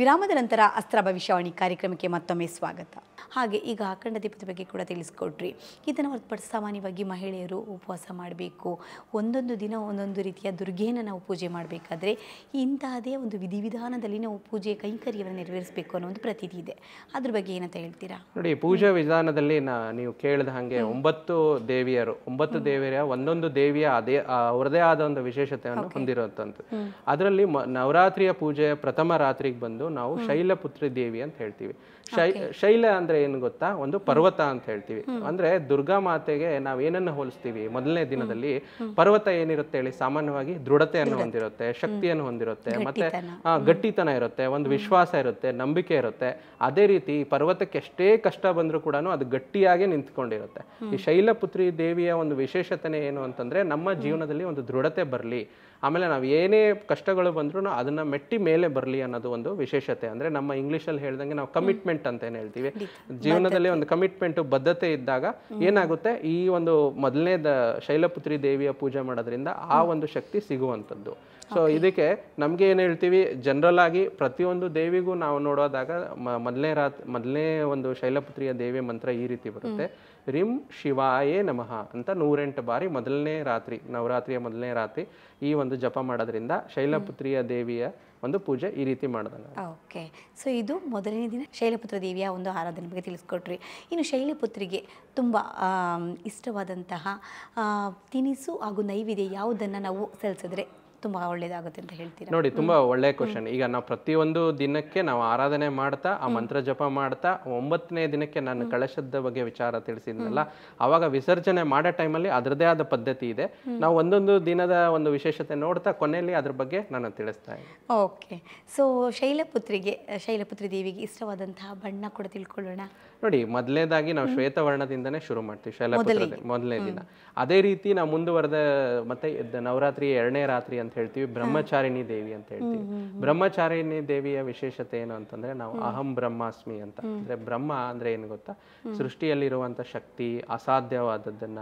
ವಿರಾಮದ ನಂತರ ಅಸ್ತ್ರ ಭವಿಷ್ಯವಾಣಿ ಕಾರ್ಯಕ್ರಮಕ್ಕೆ ಮತ್ತೊಮ್ಮೆ ಸ್ವಾಗತ ಹಾಗೆ ಈಗ ಅಖಂಡ ದೀಪದ ಬಗ್ಗೆ ಕೂಡ ತಿಳಿಸ್ಕೊಟ್ರಿ ಇದನ್ನು ಹೊರತುಪಡಿಸಿ ಸಾಮಾನ್ಯವಾಗಿ ಮಹಿಳೆಯರು ಉಪವಾಸ ಮಾಡಬೇಕು ಒಂದೊಂದು ದಿನ ಒಂದೊಂದು ರೀತಿಯ ದುರ್ಗೆಯನ್ನು ನಾವು ಪೂಜೆ ಮಾಡಬೇಕಾದ್ರೆ ಇಂತಹದೇ ಒಂದು ವಿಧಿವಿಧಾನದಲ್ಲಿ ನಾವು ಪೂಜೆ ಕೈಂಕರ್ಯವನ್ನು ನೆರವೇರಿಸಬೇಕು ಅನ್ನೋ ಒಂದು ಪ್ರತೀತಿ ಇದೆ ಅದ್ರ ಬಗ್ಗೆ ಏನಂತ ಹೇಳ್ತೀರಾ ನೋಡಿ ಪೂಜಾ ವಿಧಾನದಲ್ಲಿ ನೀವು ಕೇಳಿದ ಹಾಗೆ ಒಂಬತ್ತು ದೇವಿಯರು ಒಂಬತ್ತು ದೇವಿಯ ಒಂದೊಂದು ದೇವಿಯ ಅದೇ ಅವರದೇ ಆದ ಒಂದು ವಿಶೇಷತೆಯನ್ನು ಹೊಂದಿರುವಂಥದ್ದು ಅದರಲ್ಲಿ ನವರಾತ್ರಿಯ ಪೂಜೆಯ ಪ್ರಥಮ ರಾತ್ರಿಗೆ ಬಂದು ನಾವು ಶೈಲಪುತ್ರಿ ದೇವಿ ಅಂತ ಹೇಳ್ತೀವಿ ಶೈ ಶೈಲ ಅಂದ್ರೆ ಏನು ಗೊತ್ತಾ ಒಂದು ಪರ್ವತ ಅಂತ ಹೇಳ್ತೀವಿ ಅಂದ್ರೆ ದುರ್ಗಾ ಮಾತೆಗೆ ನಾವ್ ಏನನ್ನ ಹೋಲಿಸ್ತೀವಿ ಮೊದಲನೇ ದಿನದಲ್ಲಿ ಪರ್ವತ ಏನಿರುತ್ತೆ ಹೇಳಿ ಸಾಮಾನ್ಯವಾಗಿ ದೃಢತೆಯನ್ನು ಹೊಂದಿರುತ್ತೆ ಶಕ್ತಿಯನ್ನು ಹೊಂದಿರುತ್ತೆ ಮತ್ತೆ ಗಟ್ಟಿತನ ಇರುತ್ತೆ ಒಂದು ವಿಶ್ವಾಸ ಇರುತ್ತೆ ನಂಬಿಕೆ ಇರುತ್ತೆ ಅದೇ ರೀತಿ ಪರ್ವತಕ್ಕೆ ಎಷ್ಟೇ ಕಷ್ಟ ಬಂದರೂ ಕೂಡ ಅದು ಗಟ್ಟಿಯಾಗಿ ನಿಂತ್ಕೊಂಡಿರುತ್ತೆ ಈ ಶೈಲ ಪುತ್ರಿ ದೇವಿಯ ಒಂದು ವಿಶೇಷತೆ ಏನು ಅಂತಂದ್ರೆ ನಮ್ಮ ಜೀವನದಲ್ಲಿ ಒಂದು ದೃಢತೆ ಬರಲಿ ಆಮೇಲೆ ನಾವು ಏನೇ ಕಷ್ಟಗಳು ಬಂದರೂ ಅದನ್ನು ಮೆಟ್ಟಿ ಮೇಲೆ ಬರಲಿ ಅನ್ನೋದು ಒಂದು ವಿಶೇಷತೆ ಅಂದರೆ ನಮ್ಮ ಇಂಗ್ಲೀಷಲ್ಲಿ ಹೇಳ್ದಂಗೆ ನಾವು ಕಮಿಟ್ಮೆಂಟ್ ಅಂತ ಏನು ಹೇಳ್ತೀವಿ ಜೀವನದಲ್ಲಿ ಒಂದು ಕಮಿಟ್ಮೆಂಟು ಬದ್ಧತೆ ಇದ್ದಾಗ ಏನಾಗುತ್ತೆ ಈ ಒಂದು ಮೊದಲನೇದ ಶೈಲಪುತ್ರಿ ದೇವಿಯ ಪೂಜೆ ಮಾಡೋದ್ರಿಂದ ಆ ಒಂದು ಶಕ್ತಿ ಸಿಗುವಂಥದ್ದು ಸೊ ಇದಕ್ಕೆ ನಮಗೆ ಏನು ಹೇಳ್ತೀವಿ ಜನರಲ್ ಆಗಿ ಪ್ರತಿಯೊಂದು ದೇವಿಗೂ ನಾವು ನೋಡೋದಾಗ ಮೊದಲನೇ ರಾತ್ ಮೊದಲನೇ ಒಂದು ಶೈಲಪುತ್ರಿಯ ದೇವಿ ಮಂತ್ರ ಈ ರೀತಿ ಬರುತ್ತೆ ರಿಂ ಶಿವಾಯೇ ನಮಃ ಅಂತ ನೂರೆಂಟು ಬಾರಿ ಮೊದಲನೇ ರಾತ್ರಿ ನವರಾತ್ರಿಯ ಮೊದಲನೇ ರಾತ್ರಿ ಈ ಒಂದು ಜಪ ಮಾಡೋದ್ರಿಂದ ಶೈಲಪುತ್ರಿಯ ದೇವಿಯ ಒಂದು ಪೂಜೆ ಈ ರೀತಿ ಮಾಡಿದಾಗ ಓಕೆ ಸೊ ಇದು ಮೊದಲನೇ ದಿನ ಶೈಲಪುತ್ರ ದೇವಿಯ ಒಂದು ಆರಾಧನೆ ಬಗ್ಗೆ ತಿಳಿಸ್ಕೊಟ್ರಿ ಇನ್ನು ಶೈಲಪುತ್ರಿಗೆ ತುಂಬ ಇಷ್ಟವಾದಂತಹ ತಿನಿಸು ಹಾಗೂ ನೈವೇದ್ಯ ಯಾವುದನ್ನು ನಾವು ಸಲ್ಲಿಸಿದ್ರೆ ತುಂಬಾ ಒಳ್ಳೆಯದಾಗುತ್ತೆ ಅಂತ ಹೇಳ್ತೀರಾ ನೋಡಿ ತುಂಬಾ ಒಳ್ಳೆ ಕ್ವಶನ್ ಈಗ ನಾವು ಪ್ರತಿಯೊಂದು ದಿನಕ್ಕೆ ನಾವು ಆರಾಧನೆ ಮಾಡ್ತಾ ಆ ಮಂತ್ರ ಜಪ ಮಾಡ್ತಾ ಒಂಬತ್ತನೇ ದಿನಕ್ಕೆ ನಾನು ಕಳಶದ ಬಗ್ಗೆ ವಿಚಾರ ತಿಳಿಸಿದ್ನಲ್ಲ ಅವಾಗ ವಿಸರ್ಜನೆ ಮಾಡೋ ಟೈಮಲ್ಲಿ ಅದರದೇ ಆದ ಪದ್ಧತಿ ಇದೆ ನಾವು ಒಂದೊಂದು ದಿನದ ಒಂದು ವಿಶೇಷತೆ ನೋಡ್ತಾ ಕೊನೆಯಲ್ಲಿ ಅದ್ರ ಬಗ್ಗೆ ನಾನು ತಿಳಿಸ್ತಾ ಇದ್ದೀನಿ ಓಕೆ ಸೊ ಶೈಲಪುತ್ರಿಗೆ ಶೈಲಪುತ್ರಿ ದೇವಿಗೆ ಇಷ್ಟವಾದಂತಹ ಬಣ್ಣ ಕೂಡ ತಿಳ್ಕೊಳ್ಳೋಣ ನೋಡಿ ಮೊದಲನೇದಾಗಿ ನಾವು ಶ್ವೇತವರ್ಣದಿಂದನೇ ಶುರು ಮಾಡ್ತೀವಿ ಶೈಲ ಮೊದಲನೇ ದಿನ ಅದೇ ರೀತಿ ನಾವು ಮುಂದುವರೆದ ಮತ್ತೆ ನವರಾತ್ರಿ ಎರಡನೇ ರಾತ್ರಿ ಅಂತ ಹೇಳ್ತೀವಿ ಬ್ರಹ್ಮಚಾರಿಣಿ ದೇವಿ ಅಂತ ಹೇಳ್ತೀವಿ ಬ್ರಹ್ಮಚಾರಿಣಿ ದೇವಿಯ ವಿಶೇಷತೆ ಏನು ಅಂತಂದ್ರೆ ನಾವು ಅಹಂ ಬ್ರಹ್ಮಾಸ್ಮಿ ಅಂತ ಅಂದ್ರೆ ಬ್ರಹ್ಮ ಅಂದ್ರೆ ಏನು ಗೊತ್ತಾ ಸೃಷ್ಟಿಯಲ್ಲಿರುವಂತ ಶಕ್ತಿ ಅಸಾಧ್ಯವಾದದ್ದನ್ನ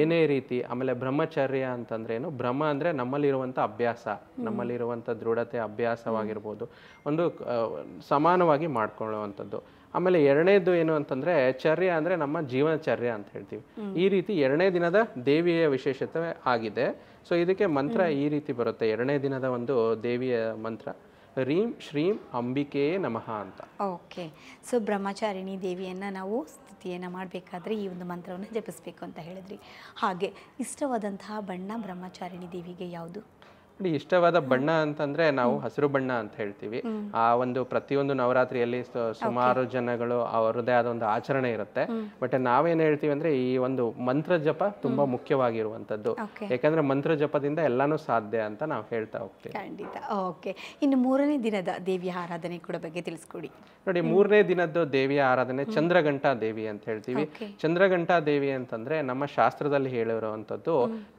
ಏನೇ ರೀತಿ ಆಮೇಲೆ ಬ್ರಹ್ಮಚರ್ಯ ಅಂತಂದ್ರೆ ಏನು ಬ್ರಹ್ಮ ಅಂದ್ರೆ ನಮ್ಮಲ್ಲಿರುವಂತ ಅಭ್ಯಾಸ ನಮ್ಮಲ್ಲಿರುವಂತ ದೃಢತೆ ಅಭ್ಯಾಸವಾಗಿರ್ಬೋದು ಒಂದು ಸಮಾನವಾಗಿ ಮಾಡ್ಕೊಳ್ಳುವಂಥದ್ದು ಆಮೇಲೆ ಎರಡನೇದು ಏನು ಅಂತಂದ್ರೆ ಚರ್ಯ ಅಂದ್ರೆ ನಮ್ಮ ಜೀವನ ಚರ್ಯ ಅಂತ ಹೇಳ್ತೀವಿ ಈ ರೀತಿ ಎರಡನೇ ದಿನದ ದೇವಿಯ ವಿಶೇಷತೆ ಆಗಿದೆ ಸೊ ಇದಕ್ಕೆ ಮಂತ್ರ ಈ ರೀತಿ ಬರುತ್ತೆ ಎರಡನೇ ದಿನದ ಒಂದು ದೇವಿಯ ಮಂತ್ರ ರೀಂ ಶ್ರೀಂ ಅಂಬಿಕೆಯೇ ನಮಃ ಅಂತ ಓಕೆ ಸೊ ಬ್ರಹ್ಮಚಾರಿಣಿ ದೇವಿಯನ್ನ ನಾವು ಸ್ತುತಿಯನ್ನು ಮಾಡಬೇಕಾದ್ರೆ ಈ ಒಂದು ಮಂತ್ರವನ್ನು ಜಪಿಸಬೇಕು ಅಂತ ಹೇಳಿದ್ರಿ ಹಾಗೆ ಇಷ್ಟವಾದಂತಹ ಬಣ್ಣ ಬ್ರಹ್ಮಚಾರಿಣಿ ದೇವಿಗೆ ಯಾವುದು ನೋಡಿ ಇಷ್ಟವಾದ ಬಣ್ಣ ಅಂತಂದ್ರೆ ನಾವು ಹಸಿರು ಬಣ್ಣ ಅಂತ ಹೇಳ್ತೀವಿ ಆ ಒಂದು ಪ್ರತಿಯೊಂದು ನವರಾತ್ರಿಯಲ್ಲಿ ಸುಮಾರು ಜನಗಳು ಅವರದೇ ಆದ ಒಂದು ಆಚರಣೆ ಇರುತ್ತೆ ಬಟ್ ನಾವೇನ್ ಹೇಳ್ತೀವಿ ಅಂದ್ರೆ ಈ ಒಂದು ಮಂತ್ರ ಜಪ ತುಂಬಾ ಮುಖ್ಯವಾಗಿರುವಂತದ್ದು ಯಾಕಂದ್ರೆ ಮಂತ್ರ ಜಪದಿಂದ ಎಲ್ಲಾನು ಸಾಧ್ಯ ಅಂತ ನಾವು ಹೇಳ್ತಾ ಹೋಗ್ತೀವಿ ಖಂಡಿತ ಓಕೆ ಇನ್ನು ಮೂರನೇ ದಿನದ ದೇವಿಯ ಆರಾಧನೆ ಕೂಡ ಬಗ್ಗೆ ತಿಳಿಸ್ಕೊಡಿ ನೋಡಿ ಮೂರನೇ ದಿನದ್ದು ದೇವಿಯ ಆರಾಧನೆ ಚಂದ್ರಘಂಟಾ ದೇವಿ ಅಂತ ಹೇಳ್ತೀವಿ ಚಂದ್ರಘಂಟಾ ದೇವಿ ಅಂತಂದ್ರೆ ನಮ್ಮ ಶಾಸ್ತ್ರದಲ್ಲಿ ಹೇಳಿರುವಂತದ್ದು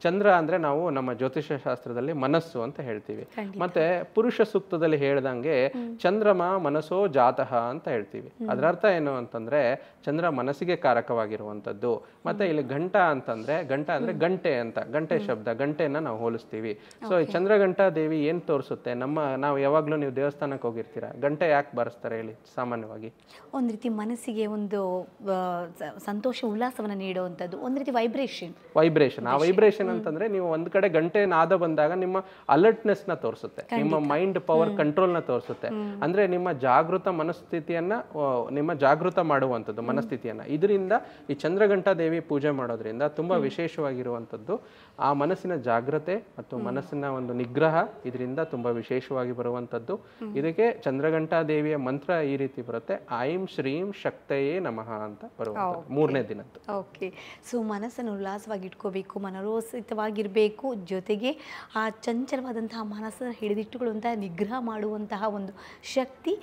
ಚಂದ್ರ ಅಂದ್ರೆ ನಾವು ನಮ್ಮ ಜ್ಯೋತಿಷ್ಯ ಶಾಸ್ತ್ರದಲ್ಲಿ ಮನಸ್ಸು ಮನಸ್ಸು ಅಂತ ಹೇಳ್ತೀವಿ ಮತ್ತೆ ಪುರುಷ ಸೂಕ್ತದಲ್ಲಿ ಹೇಳ್ದಂಗೆ ಚಂದ್ರಮ ಮನಸ್ಸೋ ಜಾತಃ ಅಂತ ಹೇಳ್ತೀವಿ ಅದರ ಅರ್ಥ ಏನು ಅಂತಂದ್ರೆ ಚಂದ್ರ ಮನಸ್ಸಿಗೆ ಕಾರಕವಾಗಿರುವಂಥದ್ದು ಮತ್ತೆ ಇಲ್ಲಿ ಗಂಟ ಅಂತಂದ್ರೆ ಗಂಟ ಅಂದ್ರೆ ಗಂಟೆ ಅಂತ ಗಂಟೆ ಶಬ್ದ ಗಂಟೆನ ನಾವು ಹೋಲಿಸ್ತೀವಿ ಸೊ ಈ ಚಂದ್ರಘಂಟಾ ದೇವಿ ಏನ್ ತೋರಿಸುತ್ತೆ ನಮ್ಮ ನಾವು ಯಾವಾಗ್ಲೂ ನೀವು ದೇವಸ್ಥಾನಕ್ಕೆ ಹೋಗಿರ್ತೀರಾ ಗಂಟೆ ಯಾಕೆ ಬಾರಿಸ್ತಾರೆ ಹೇಳಿ ಸಾಮಾನ್ಯವಾಗಿ ಒಂದ್ ರೀತಿ ಮನಸ್ಸಿಗೆ ಒಂದು ಸಂತೋಷ ಉಲ್ಲಾಸವನ್ನ ನೀಡುವಂಥದ್ದು ಒಂದ್ ರೀತಿ ವೈಬ್ರೇಷನ್ ವೈಬ್ರೇಷನ್ ಆ ವೈಬ್ರೇಷನ್ ಅಂತಂದ್ರೆ ನೀವು ಒಂದ್ ಕಡೆ ಗಂಟೆ ನಾದ ಬಂದಾಗ ನಿಮ್ಮ ಅಲರ್ಟ್ನೆಸ್ ನ ತೋರಿಸುತ್ತೆ ನಿಮ್ಮ ಮೈಂಡ್ ಪವರ್ ಕಂಟ್ರೋಲ್ ನ ತೋರಿಸುತ್ತೆ ಅಂದ್ರೆ ನಿಮ್ಮ ಜಾಗೃತ ಮನಸ್ಥಿತಿಯನ್ನ ನಿಮ್ಮ ಜಾಗೃತ ಮಾಡುವಂಥದ್ದು ಮನಸ್ಥಿತಿಯನ್ನ ಇದರಿಂದ ಈ ಚಂದ್ರಘಂಟಾ ದೇವಿ ಪೂಜೆ ಮಾಡೋದ್ರಿಂದ ತುಂಬಾ ವಿಶೇಷವಾಗಿರುವಂಥದ್ದು ಆ ಮನಸ್ಸಿನ ಜಾಗ್ರತೆ ಮತ್ತು ಮನಸ್ಸಿನ ಒಂದು ನಿಗ್ರಹ ಇದರಿಂದ ತುಂಬಾ ವಿಶೇಷವಾಗಿ ಬರುವಂಥದ್ದು ಇದಕ್ಕೆ ಚಂದ್ರಘಂಟಾ ದೇವಿಯ ಮಂತ್ರ ಈ ರೀತಿ ಬರುತ್ತೆ ಐಂ ಶ್ರೀಂ ಶಕ್ತಯೇ ನಮಃ ಅಂತ ಬರುವಂಥದ್ದು ಮೂರನೇ ದಿನದ್ದು ಓಕೆ ಸೊ ಮನಸ್ಸನ್ನು ಉಲ್ಲಾಸವಾಗಿ ಇಟ್ಕೋಬೇಕು ಮನರೋಸಿತವಾಗಿರಬೇಕು ಜೊತೆಗೆ ಆ ಚಂದ್ರ ಚಂಚಲವಾದಂತಹ ಮನಸ್ಸನ್ನು ಹಿಡಿದಿಟ್ಟುಕೊಳ್ಳುವಂತಹ ನಿಗ್ರಹ ಮಾಡುವಂತಹ ಒಂದು ಶಕ್ತಿ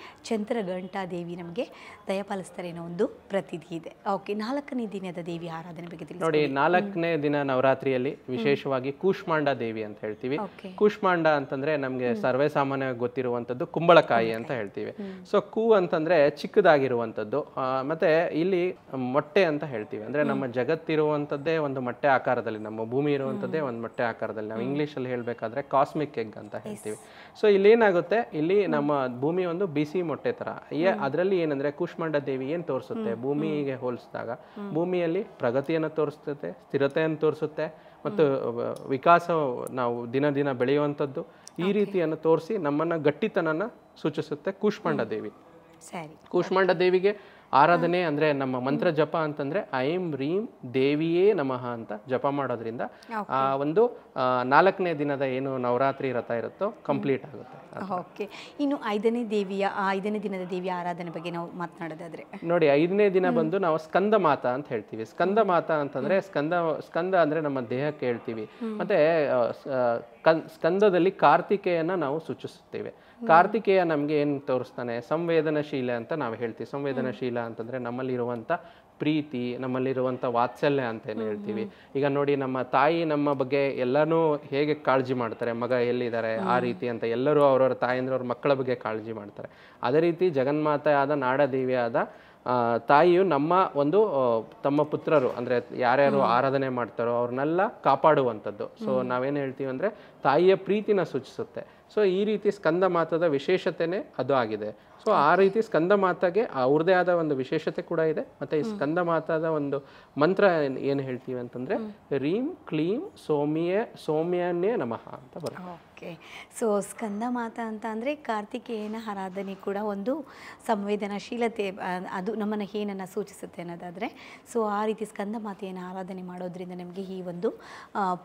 ದೇವಿ ನಮಗೆ ದಯಪಾಲಿಸ್ತಾರೆ ಅನ್ನೋ ಒಂದು ಪ್ರತಿದಿ ಇದೆ ಓಕೆ ನಾಲ್ಕನೇ ದಿನದ ದೇವಿ ಆರಾಧನೆ ಬಗ್ಗೆ ನೋಡಿ ನಾಲ್ಕನೇ ದಿನ ನವರಾತ್ರಿಯಲ್ಲಿ ವಿಶೇಷವಾಗಿ ಕೂಷ್ಮಾಂಡ ದೇವಿ ಅಂತ ಹೇಳ್ತೀವಿ ಕೂಷ್ಮಾಂಡ ಅಂತಂದ್ರೆ ನಮಗೆ ಸರ್ವೇ ಸಾಮಾನ್ಯ ಗೊತ್ತಿರುವಂತದ್ದು ಕುಂಬಳಕಾಯಿ ಅಂತ ಹೇಳ್ತೀವಿ ಸೊ ಕೂ ಅಂತಂದ್ರೆ ಚಿಕ್ಕದಾಗಿರುವಂತದ್ದು ಮತ್ತೆ ಇಲ್ಲಿ ಮೊಟ್ಟೆ ಅಂತ ಹೇಳ್ತೀವಿ ಅಂದ್ರೆ ನಮ್ಮ ಜಗತ್ತಿರುವಂತದ್ದೇ ಒಂದು ಮೊಟ್ಟೆ ಆಕಾರದಲ್ಲಿ ನಮ್ಮ ಭೂಮಿ ಇರುವಂತದ್ದೇ ಒಂದು ಮೊಟ್ಟೆ ಆಕಾರದಲ್ಲಿ ನಾವು ಅಲ್ಲಿ ಹೇಳ್ಬೇಕಾದ್ರೆ ಕಾಸ್ಮಿಕ್ ಎಗ್ ಅಂತ ಹೇಳ್ತೀವಿ ಸೊ ಇಲ್ಲಿ ಏನಾಗುತ್ತೆ ಇಲ್ಲಿ ನಮ್ಮ ಭೂಮಿ ಒಂದು ಬಿಸಿ ಮೊಟ್ಟೆ ಥರ ಅದರಲ್ಲಿ ಏನಂದರೆ ಕೂಷ್ಮಾಂಡ ದೇವಿ ಏನು ತೋರಿಸುತ್ತೆ ಭೂಮಿಗೆ ಹೋಲಿಸಿದಾಗ ಭೂಮಿಯಲ್ಲಿ ಪ್ರಗತಿಯನ್ನು ತೋರಿಸುತ್ತೆ ಸ್ಥಿರತೆಯನ್ನು ತೋರಿಸುತ್ತೆ ಮತ್ತು ವಿಕಾಸ ನಾವು ದಿನ ದಿನ ಬೆಳೆಯುವಂಥದ್ದು ಈ ರೀತಿಯನ್ನು ತೋರಿಸಿ ನಮ್ಮನ್ನು ಗಟ್ಟಿತನನ ಸೂಚಿಸುತ್ತೆ ಕೂಷ್ಮಾಂಡ ದೇವಿ ಕೂಷ್ಮಾಂಡ ದೇವಿಗೆ ಆರಾಧನೆ ಅಂದ್ರೆ ನಮ್ಮ ಮಂತ್ರ ಜಪ ಅಂತಂದ್ರೆ ಐಂ ರೀಂ ದೇವಿಯೇ ನಮಃ ಅಂತ ಜಪ ಮಾಡೋದ್ರಿಂದ ಆ ಒಂದು ನಾಲ್ಕನೇ ದಿನದ ಏನು ನವರಾತ್ರಿ ರಥ ಇರುತ್ತೋ ಕಂಪ್ಲೀಟ್ ಆಗುತ್ತೆ ಓಕೆ ಇನ್ನು ಐದನೇ ದೇವಿಯ ಐದನೇ ದಿನದ ದೇವಿಯ ಆರಾಧನೆ ಬಗ್ಗೆ ನಾವು ಮಾತನಾಡೋದಾದ್ರೆ ನೋಡಿ ಐದನೇ ದಿನ ಬಂದು ನಾವು ಸ್ಕಂದ ಮಾತಾ ಅಂತ ಹೇಳ್ತೀವಿ ಸ್ಕಂದ ಮಾತ ಅಂತಂದ್ರೆ ಸ್ಕಂದ ಸ್ಕಂದ ಅಂದ್ರೆ ನಮ್ಮ ದೇಹಕ್ಕೆ ಹೇಳ್ತೀವಿ ಮತ್ತೆ ಸ್ಕಂದದಲ್ಲಿ ಕಾರ್ತಿಕೇಯನ ನಾವು ಸೂಚಿಸುತ್ತೇವೆ ಕಾರ್ತಿಕೇಯ ನಮಗೆ ಏನು ತೋರಿಸ್ತಾನೆ ಸಂವೇದನಶೀಲ ಅಂತ ನಾವು ಹೇಳ್ತೀವಿ ಸಂವೇದನಶೀಲ ಅಂತಂದರೆ ನಮ್ಮಲ್ಲಿರುವಂಥ ಪ್ರೀತಿ ನಮ್ಮಲ್ಲಿರುವಂಥ ವಾತ್ಸಲ್ಯ ಅಂತ ಏನು ಹೇಳ್ತೀವಿ ಈಗ ನೋಡಿ ನಮ್ಮ ತಾಯಿ ನಮ್ಮ ಬಗ್ಗೆ ಎಲ್ಲನೂ ಹೇಗೆ ಕಾಳಜಿ ಮಾಡ್ತಾರೆ ಮಗ ಎಲ್ಲಿದ್ದಾರೆ ಆ ರೀತಿ ಅಂತ ಎಲ್ಲರೂ ಅವರವ್ರ ಅವ್ರ ಮಕ್ಕಳ ಬಗ್ಗೆ ಕಾಳಜಿ ಮಾಡ್ತಾರೆ ಅದೇ ರೀತಿ ಜಗನ್ಮಾತೆ ಆದ ನಾಡದೇವಿಯಾದ ತಾಯಿಯು ನಮ್ಮ ಒಂದು ತಮ್ಮ ಪುತ್ರರು ಅಂದರೆ ಯಾರ್ಯಾರು ಆರಾಧನೆ ಮಾಡ್ತಾರೋ ಅವ್ರನ್ನೆಲ್ಲ ಕಾಪಾಡುವಂಥದ್ದು ಸೊ ನಾವೇನು ಹೇಳ್ತೀವಿ ಅಂದ್ರೆ ತಾಯಿಯ ಪ್ರೀತಿನ ಸೂಚಿಸುತ್ತೆ ಸೊ ಈ ರೀತಿ ಸ್ಕಂದ ಮಾತದ ವಿಶೇಷತೆನೇ ಅದು ಆಗಿದೆ ಸೊ ಆ ರೀತಿ ಸ್ಕಂದ ಮಾತಾಗೆ ಅವ್ರದೇ ಆದ ಒಂದು ವಿಶೇಷತೆ ಕೂಡ ಇದೆ ಮತ್ತೆ ಈ ಸ್ಕಂದ ಮಾತಾದ ಒಂದು ಮಂತ್ರ ಏನು ಹೇಳ್ತೀವಿ ಅಂತಂದ್ರೆ ರೀಂ ಕ್ಲೀಂ ಸೋಮಿಯ ಸೋಮ್ಯನೇ ನಮಃ ಅಂತ ಬರುತ್ತೆ ಓಕೆ ಸೊ ಸ್ಕಂದ ಮಾತ ಅಂತ ಅಂದ್ರೆ ಕಾರ್ತಿಕೇಯನ ಆರಾಧನೆ ಕೂಡ ಒಂದು ಸಂವೇದನಾಶೀಲತೆ ಅದು ನಮ್ಮನ್ನು ಏನನ್ನು ಸೂಚಿಸುತ್ತೆ ಅನ್ನೋದಾದ್ರೆ ಸೊ ಆ ರೀತಿ ಸ್ಕಂದ ಮಾತೆಯನ್ನು ಆರಾಧನೆ ಮಾಡೋದ್ರಿಂದ ನಮಗೆ ಈ ಒಂದು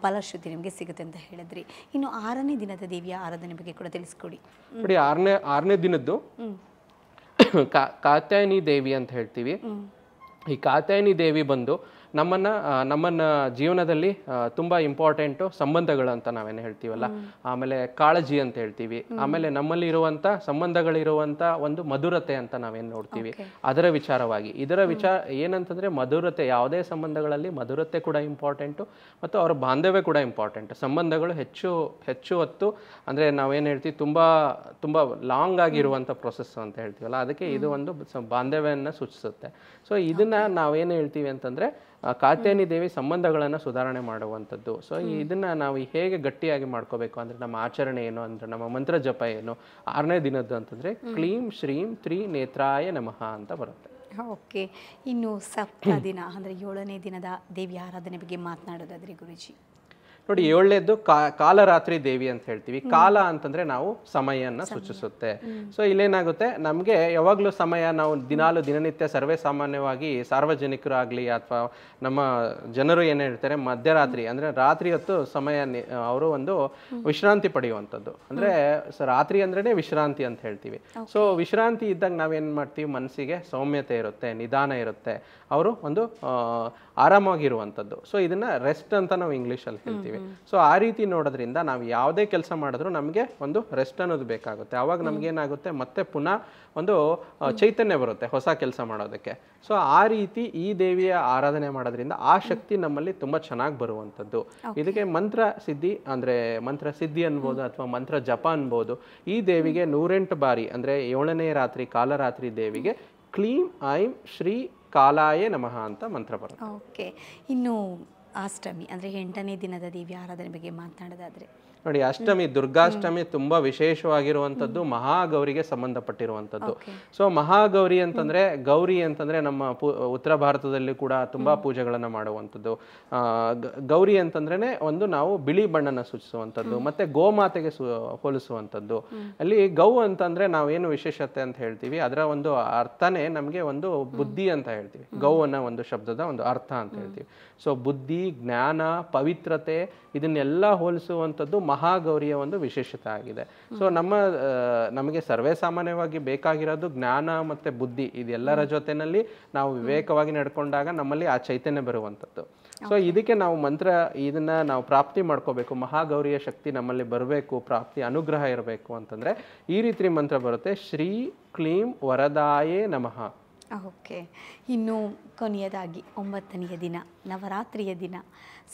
ಫಲಶ್ರುತಿ ನಿಮಗೆ ಸಿಗುತ್ತೆ ಅಂತ ಹೇಳಿದ್ರಿ ಇನ್ನು ಆರನೇ ದಿನದ ದೇವಿಯ ಆರಾಧನೆ ಬಗ್ಗೆ ಕೂಡ ತಿಳಿಸ್ಕೊಡಿ ನೋಡಿ ಆರನೇ ಆರನೇ ದಿನದ್ದು ಕಾತಾಯಿನಿ ದೇವಿ ಅಂತ ಹೇಳ್ತೀವಿ ಈ ಕಾತಾಯಿನಿ ದೇವಿ ಬಂದು ನಮ್ಮನ್ನು ನಮ್ಮನ್ನ ಜೀವನದಲ್ಲಿ ತುಂಬ ಇಂಪಾರ್ಟೆಂಟು ಸಂಬಂಧಗಳು ಅಂತ ನಾವೇನು ಹೇಳ್ತೀವಲ್ಲ ಆಮೇಲೆ ಕಾಳಜಿ ಅಂತ ಹೇಳ್ತೀವಿ ಆಮೇಲೆ ನಮ್ಮಲ್ಲಿ ಇರುವಂಥ ಸಂಬಂಧಗಳಿರುವಂಥ ಒಂದು ಮಧುರತೆ ಅಂತ ನಾವೇನು ನೋಡ್ತೀವಿ ಅದರ ವಿಚಾರವಾಗಿ ಇದರ ವಿಚಾರ ಏನಂತಂದರೆ ಮಧುರತೆ ಯಾವುದೇ ಸಂಬಂಧಗಳಲ್ಲಿ ಮಧುರತೆ ಕೂಡ ಇಂಪಾರ್ಟೆಂಟು ಮತ್ತು ಅವರ ಬಾಂಧವ್ಯ ಕೂಡ ಇಂಪಾರ್ಟೆಂಟ್ ಸಂಬಂಧಗಳು ಹೆಚ್ಚು ಹೆಚ್ಚು ಹೊತ್ತು ಅಂದರೆ ನಾವೇನು ಹೇಳ್ತೀವಿ ತುಂಬ ತುಂಬ ಲಾಂಗ್ ಆಗಿರುವಂಥ ಪ್ರೊಸೆಸ್ ಅಂತ ಹೇಳ್ತೀವಲ್ಲ ಅದಕ್ಕೆ ಇದು ಒಂದು ಬಾಂಧವ್ಯವನ್ನು ಸೂಚಿಸುತ್ತೆ ಸೊ ಇದನ್ನು ನಾವೇನು ಹೇಳ್ತೀವಿ ಅಂತಂದರೆ ದೇವಿ ಸಂಬಂಧಗಳನ್ನು ಸುಧಾರಣೆ ಮಾಡುವಂಥದ್ದು ಸೊ ಇದನ್ನು ನಾವು ಹೇಗೆ ಗಟ್ಟಿಯಾಗಿ ಮಾಡ್ಕೋಬೇಕು ಅಂದರೆ ನಮ್ಮ ಆಚರಣೆ ಏನು ಅಂದರೆ ನಮ್ಮ ಮಂತ್ರ ಜಪ ಏನು ಆರನೇ ದಿನದ್ದು ಅಂತಂದರೆ ಕ್ಲೀಂ ಶ್ರೀಂ ತ್ರೀ ನೇತ್ರಾಯ ನಮಃ ಅಂತ ಬರುತ್ತೆ ಓಕೆ ಇನ್ನು ಸಪ್ತ ದಿನ ಅಂದರೆ ಏಳನೇ ದಿನದ ದೇವಿ ಆರಾಧನೆ ಬಗ್ಗೆ ಮಾತನಾಡೋದಾದ್ರೆ ಗುರುಜಿ ನೋಡಿ ಏಳನೇದ್ದು ಕಾಲರಾತ್ರಿ ದೇವಿ ಅಂತ ಹೇಳ್ತೀವಿ ಕಾಲ ಅಂತಂದ್ರೆ ನಾವು ಸಮಯನ ಸೂಚಿಸುತ್ತೆ ಸೊ ಇಲ್ಲೇನಾಗುತ್ತೆ ನಮಗೆ ಯಾವಾಗಲೂ ಸಮಯ ನಾವು ದಿನಾಲು ದಿನನಿತ್ಯ ಸರ್ವೇ ಸಾಮಾನ್ಯವಾಗಿ ಸಾರ್ವಜನಿಕರು ಆಗಲಿ ಅಥವಾ ನಮ್ಮ ಜನರು ಏನು ಹೇಳ್ತಾರೆ ಮಧ್ಯರಾತ್ರಿ ಅಂದ್ರೆ ರಾತ್ರಿ ಹೊತ್ತು ಸಮಯ ಅವರು ಒಂದು ವಿಶ್ರಾಂತಿ ಪಡೆಯುವಂಥದ್ದು ಅಂದ್ರೆ ರಾತ್ರಿ ಅಂದ್ರೆ ವಿಶ್ರಾಂತಿ ಅಂತ ಹೇಳ್ತೀವಿ ಸೊ ವಿಶ್ರಾಂತಿ ಇದ್ದಾಗ ನಾವೇನು ಮಾಡ್ತೀವಿ ಮನಸ್ಸಿಗೆ ಸೌಮ್ಯತೆ ಇರುತ್ತೆ ನಿಧಾನ ಇರುತ್ತೆ ಅವರು ಒಂದು ಆರಾಮಾಗಿರುವಂಥದ್ದು ಸೊ ಇದನ್ನು ರೆಸ್ಟ್ ಅಂತ ನಾವು ಇಂಗ್ಲೀಷಲ್ಲಿ ಹೇಳ್ತೀವಿ ಸೊ ಆ ರೀತಿ ನೋಡೋದ್ರಿಂದ ನಾವು ಯಾವುದೇ ಕೆಲಸ ಮಾಡಿದ್ರೂ ನಮಗೆ ಒಂದು ರೆಸ್ಟ್ ಅನ್ನೋದು ಬೇಕಾಗುತ್ತೆ ಆವಾಗ ನಮಗೇನಾಗುತ್ತೆ ಮತ್ತೆ ಪುನಃ ಒಂದು ಚೈತನ್ಯ ಬರುತ್ತೆ ಹೊಸ ಕೆಲಸ ಮಾಡೋದಕ್ಕೆ ಸೊ ಆ ರೀತಿ ಈ ದೇವಿಯ ಆರಾಧನೆ ಮಾಡೋದ್ರಿಂದ ಆ ಶಕ್ತಿ ನಮ್ಮಲ್ಲಿ ತುಂಬ ಚೆನ್ನಾಗಿ ಬರುವಂಥದ್ದು ಇದಕ್ಕೆ ಮಂತ್ರ ಸಿದ್ಧಿ ಅಂದರೆ ಮಂತ್ರ ಸಿದ್ಧಿ ಅನ್ಬೋದು ಅಥವಾ ಮಂತ್ರ ಜಪ ಅನ್ಬೋದು ಈ ದೇವಿಗೆ ನೂರೆಂಟು ಬಾರಿ ಅಂದರೆ ಏಳನೇ ರಾತ್ರಿ ಕಾಲರಾತ್ರಿ ದೇವಿಗೆ ಕ್ಲೀಮ್ ಐಂ ಶ್ರೀ ಕಾಲಾಯೇ ನಮಃ ಅಂತ ಮಂತ್ರ ಬರುತ್ತೆ ಓಕೆ ಇನ್ನು ಅಷ್ಟಮಿ ಅಂದರೆ ಎಂಟನೇ ದಿನದ ದಿವ್ಯ ಆರಾಧನೆ ಬಗ್ಗೆ ಮಾತನಾಡೋದಾದರೆ ನೋಡಿ ಅಷ್ಟಮಿ ದುರ್ಗಾಷ್ಟಮಿ ತುಂಬಾ ವಿಶೇಷವಾಗಿರುವಂಥದ್ದು ಮಹಾಗೌರಿಗೆ ಸಂಬಂಧಪಟ್ಟಿರುವಂಥದ್ದು ಸೊ ಮಹಾಗೌರಿ ಅಂತಂದ್ರೆ ಗೌರಿ ಅಂತಂದ್ರೆ ನಮ್ಮ ಉತ್ತರ ಭಾರತದಲ್ಲಿ ಕೂಡ ತುಂಬಾ ಪೂಜೆಗಳನ್ನು ಮಾಡುವಂಥದ್ದು ಗೌರಿ ಅಂತಂದ್ರೆ ಒಂದು ನಾವು ಬಿಳಿ ಬಣ್ಣನ ಸೂಚಿಸುವಂಥದ್ದು ಮತ್ತೆ ಗೋಮಾತೆಗೆ ಹೋಲಿಸುವಂಥದ್ದು ಅಲ್ಲಿ ಗೌ ಅಂತಂದ್ರೆ ನಾವೇನು ವಿಶೇಷತೆ ಅಂತ ಹೇಳ್ತೀವಿ ಅದರ ಒಂದು ಅರ್ಥನೇ ನಮಗೆ ಒಂದು ಬುದ್ಧಿ ಅಂತ ಹೇಳ್ತೀವಿ ಗೌ ಅನ್ನೋ ಒಂದು ಶಬ್ದದ ಒಂದು ಅರ್ಥ ಅಂತ ಹೇಳ್ತೀವಿ ಸೊ ಬುದ್ಧಿ ಜ್ಞಾನ ಪವಿತ್ರತೆ ಇದನ್ನೆಲ್ಲ ಹೋಲಿಸುವಂಥದ್ದು ಮಹಾಗೌರಿಯ ಒಂದು ವಿಶೇಷತೆ ಆಗಿದೆ ಸೊ ನಮ್ಮ ನಮಗೆ ಸರ್ವೇ ಸಾಮಾನ್ಯವಾಗಿ ಬೇಕಾಗಿರೋದು ಜ್ಞಾನ ಮತ್ತು ಬುದ್ಧಿ ಇದೆಲ್ಲರ ಜೊತೆಯಲ್ಲಿ ನಾವು ವಿವೇಕವಾಗಿ ನಡ್ಕೊಂಡಾಗ ನಮ್ಮಲ್ಲಿ ಆ ಚೈತನ್ಯ ಬರುವಂಥದ್ದು ಸೊ ಇದಕ್ಕೆ ನಾವು ಮಂತ್ರ ಇದನ್ನ ನಾವು ಪ್ರಾಪ್ತಿ ಮಾಡ್ಕೋಬೇಕು ಮಹಾಗೌರಿಯ ಶಕ್ತಿ ನಮ್ಮಲ್ಲಿ ಬರಬೇಕು ಪ್ರಾಪ್ತಿ ಅನುಗ್ರಹ ಇರಬೇಕು ಅಂತಂದ್ರೆ ಈ ರೀತಿ ಮಂತ್ರ ಬರುತ್ತೆ ಶ್ರೀ ಕ್ಲೀಂ ವರದಾಯೇ ನಮಃ ಓಕೆ ಇನ್ನು ಕೊನೆಯದಾಗಿ ಒಂಬತ್ತನೆಯ ದಿನ ನವರಾತ್ರಿಯ ದಿನ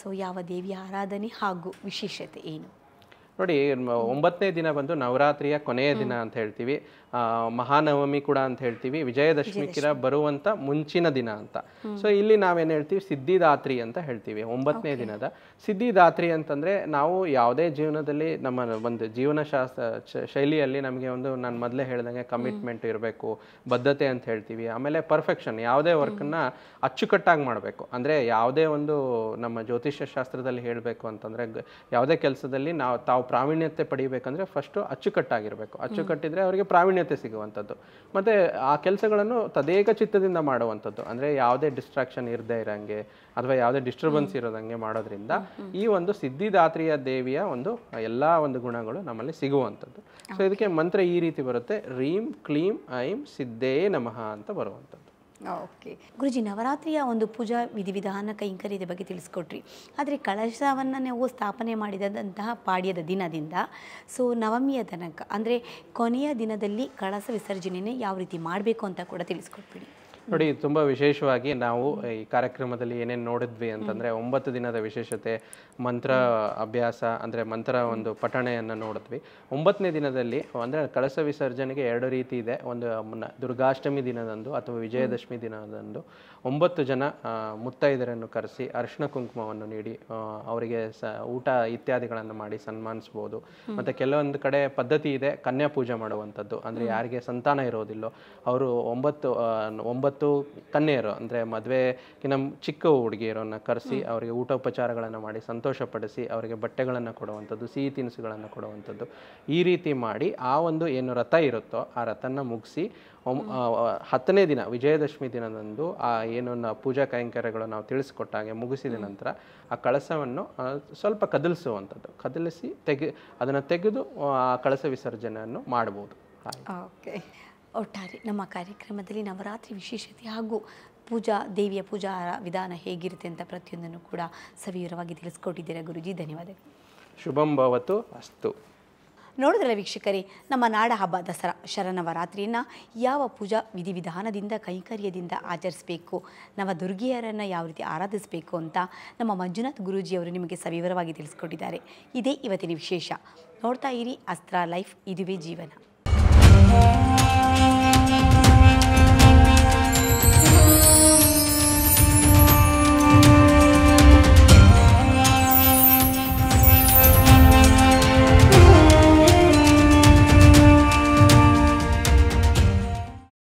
ಸೊ ಯಾವ ದೇವಿಯ ಆರಾಧನೆ ಹಾಗೂ ವಿಶೇಷತೆ ಏನು ನೋಡಿ ಒಂಬತ್ತನೇ ದಿನ ಬಂದು ನವರಾತ್ರಿಯ ಕೊನೆಯ ದಿನ ಅಂತ ಹೇಳ್ತೀವಿ ಮಹಾನವಮಿ ಕೂಡ ಅಂತ ಹೇಳ್ತೀವಿ ವಿಜಯದಶಮಿ ಕಿರ ಬರುವಂಥ ಮುಂಚಿನ ದಿನ ಅಂತ ಸೊ ಇಲ್ಲಿ ನಾವೇನು ಹೇಳ್ತೀವಿ ಸಿದ್ಧಿದಾತ್ರಿ ಅಂತ ಹೇಳ್ತೀವಿ ಒಂಬತ್ತನೇ ದಿನದ ಸಿದ್ಧಿದಾತ್ರಿ ಅಂತಂದರೆ ನಾವು ಯಾವುದೇ ಜೀವನದಲ್ಲಿ ನಮ್ಮ ಒಂದು ಜೀವನ ಶಾಸ್ತ್ರ ಶೈಲಿಯಲ್ಲಿ ನಮಗೆ ಒಂದು ನಾನು ಮೊದಲೇ ಹೇಳ್ದಂಗೆ ಕಮಿಟ್ಮೆಂಟ್ ಇರಬೇಕು ಬದ್ಧತೆ ಅಂತ ಹೇಳ್ತೀವಿ ಆಮೇಲೆ ಪರ್ಫೆಕ್ಷನ್ ಯಾವುದೇ ವರ್ಕನ್ನ ಅಚ್ಚುಕಟ್ಟಾಗಿ ಮಾಡಬೇಕು ಅಂದರೆ ಯಾವುದೇ ಒಂದು ನಮ್ಮ ಜ್ಯೋತಿಷ್ಯ ಶಾಸ್ತ್ರದಲ್ಲಿ ಹೇಳಬೇಕು ಅಂತಂದರೆ ಯಾವುದೇ ಕೆಲಸದಲ್ಲಿ ನಾವು ತಾವು ಪ್ರಾವೀಣ್ಯತೆ ಪಡಿಬೇಕಂದ್ರೆ ಫಸ್ಟು ಅಚ್ಚುಕಟ್ಟಾಗಿರಬೇಕು ಅಚ್ಚುಕಟ್ಟಿದ್ರೆ ಅವರಿಗೆ ಪ್ರಾವೀಣ್ಯ ಮಾನ್ಯತೆ ಸಿಗುವಂಥದ್ದು ಮತ್ತು ಆ ಕೆಲಸಗಳನ್ನು ತದೇಕ ಚಿತ್ತದಿಂದ ಮಾಡುವಂಥದ್ದು ಅಂದರೆ ಯಾವುದೇ ಡಿಸ್ಟ್ರಾಕ್ಷನ್ ಇರದೇ ಇರೋಂಗೆ ಅಥವಾ ಯಾವುದೇ ಡಿಸ್ಟರ್ಬೆನ್ಸ್ ಇರೋದಂಗೆ ಮಾಡೋದ್ರಿಂದ ಈ ಒಂದು ಸಿದ್ಧಿದಾತ್ರಿಯ ದೇವಿಯ ಒಂದು ಎಲ್ಲ ಒಂದು ಗುಣಗಳು ನಮ್ಮಲ್ಲಿ ಸಿಗುವಂಥದ್ದು ಸೊ ಇದಕ್ಕೆ ಮಂತ್ರ ಈ ರೀತಿ ಬರುತ್ತೆ ರೀಂ ಕ್ಲೀಂ ಐಂ ಸಿದ್ಧೇ ನಮಃ ಅಂತ ಬರುವಂಥದ್ದು ಓಕೆ ಗುರುಜಿ ನವರಾತ್ರಿಯ ಒಂದು ಪೂಜಾ ವಿಧಿವಿಧಾನ ಕೈಂಕರ್ಯದ ಬಗ್ಗೆ ತಿಳಿಸ್ಕೊಟ್ರಿ ಆದರೆ ಕಳಶವನ್ನು ನಾವು ಸ್ಥಾಪನೆ ಮಾಡಿದಂತಹ ಪಾಡ್ಯದ ದಿನದಿಂದ ಸೊ ನವಮಿಯ ತನಕ ಅಂದರೆ ಕೊನೆಯ ದಿನದಲ್ಲಿ ಕಳಸ ವಿಸರ್ಜನೆಯೇ ಯಾವ ರೀತಿ ಮಾಡಬೇಕು ಅಂತ ಕೂಡ ತಿಳಿಸ್ಕೊಟ್ಬಿಡಿ ನೋಡಿ ತುಂಬ ವಿಶೇಷವಾಗಿ ನಾವು ಈ ಕಾರ್ಯಕ್ರಮದಲ್ಲಿ ಏನೇನು ನೋಡಿದ್ವಿ ಅಂತಂದರೆ ಒಂಬತ್ತು ದಿನದ ವಿಶೇಷತೆ ಮಂತ್ರ ಅಭ್ಯಾಸ ಅಂದರೆ ಮಂತ್ರ ಒಂದು ಪಠಣೆಯನ್ನು ನೋಡಿದ್ವಿ ಒಂಬತ್ತನೇ ದಿನದಲ್ಲಿ ಅಂದರೆ ಕಳಸ ವಿಸರ್ಜನೆಗೆ ಎರಡು ರೀತಿ ಇದೆ ಒಂದು ದುರ್ಗಾಷ್ಟಮಿ ದಿನದಂದು ಅಥವಾ ವಿಜಯದಶಮಿ ದಿನದಂದು ಒಂಬತ್ತು ಜನ ಮುತ್ತೈದರನ್ನು ಕರೆಸಿ ಅರ್ಶಿಣ ಕುಂಕುಮವನ್ನು ನೀಡಿ ಅವರಿಗೆ ಸ ಊಟ ಇತ್ಯಾದಿಗಳನ್ನು ಮಾಡಿ ಸನ್ಮಾನಿಸ್ಬೋದು ಮತ್ತು ಕೆಲವೊಂದು ಕಡೆ ಪದ್ಧತಿ ಇದೆ ಕನ್ಯಾ ಪೂಜೆ ಮಾಡುವಂಥದ್ದು ಅಂದರೆ ಯಾರಿಗೆ ಸಂತಾನ ಇರೋದಿಲ್ಲೋ ಅವರು ಒಂಬತ್ತು ಒಂಬತ್ತು ಮತ್ತು ಕನ್ಯೆಯರು ಅಂದರೆ ಮದುವೆಗಿನ ಚಿಕ್ಕ ಹುಡುಗಿಯರನ್ನು ಕರೆಸಿ ಅವರಿಗೆ ಊಟೋಪಚಾರಗಳನ್ನು ಮಾಡಿ ಸಂತೋಷಪಡಿಸಿ ಅವರಿಗೆ ಬಟ್ಟೆಗಳನ್ನು ಕೊಡುವಂಥದ್ದು ಸಿಹಿ ತಿನಿಸುಗಳನ್ನು ಕೊಡುವಂಥದ್ದು ಈ ರೀತಿ ಮಾಡಿ ಆ ಒಂದು ಏನು ರಥ ಇರುತ್ತೋ ಆ ರಥನ ಮುಗಿಸಿ ಹತ್ತನೇ ದಿನ ವಿಜಯದಶಮಿ ದಿನದಂದು ಆ ಏನು ಪೂಜಾ ಕೈಂಕರ್ಯಗಳು ನಾವು ತಿಳಿಸ್ಕೊಟ್ಟ ಮುಗಿಸಿದ ನಂತರ ಆ ಕಳಸವನ್ನು ಸ್ವಲ್ಪ ಕದಲಿಸುವಂಥದ್ದು ಕದಲಿಸಿ ತೆಗೆ ಅದನ್ನು ತೆಗೆದು ಆ ಕಳಸ ವಿಸರ್ಜನೆಯನ್ನು ಮಾಡ್ಬೋದು ಓಕೆ ಒಟ್ಟಾರೆ ನಮ್ಮ ಕಾರ್ಯಕ್ರಮದಲ್ಲಿ ನವರಾತ್ರಿ ವಿಶೇಷತೆ ಹಾಗೂ ಪೂಜಾ ದೇವಿಯ ಪೂಜಾ ವಿಧಾನ ಹೇಗಿರುತ್ತೆ ಅಂತ ಪ್ರತಿಯೊಂದನ್ನು ಕೂಡ ಸವಿವರವಾಗಿ ತಿಳಿಸ್ಕೊಟ್ಟಿದ್ದೀರಾ ಗುರುಜಿ ಧನ್ಯವಾದಗಳು ಶುಭಂ ಭವತು ಅಸ್ತು ನೋಡಿದ್ರೆ ವೀಕ್ಷಕರೇ ನಮ್ಮ ನಾಡ ಹಬ್ಬ ದಸರಾ ಶರನವರಾತ್ರಿಯನ್ನು ಯಾವ ಪೂಜಾ ವಿಧಿವಿಧಾನದಿಂದ ಕೈಂಕರ್ಯದಿಂದ ಆಚರಿಸಬೇಕು ನಮ್ಮ ದುರ್ಗಿಯರನ್ನು ಯಾವ ರೀತಿ ಆರಾಧಿಸಬೇಕು ಅಂತ ನಮ್ಮ ಮಂಜುನಾಥ್ ಗುರೂಜಿಯವರು ನಿಮಗೆ ಸವಿವರವಾಗಿ ತಿಳಿಸ್ಕೊಟ್ಟಿದ್ದಾರೆ ಇದೇ ಇವತ್ತಿನ ವಿಶೇಷ ನೋಡ್ತಾ ಇರಿ ಅಸ್ತ್ರ ಲೈಫ್ ಇದುವೇ ಜೀವನ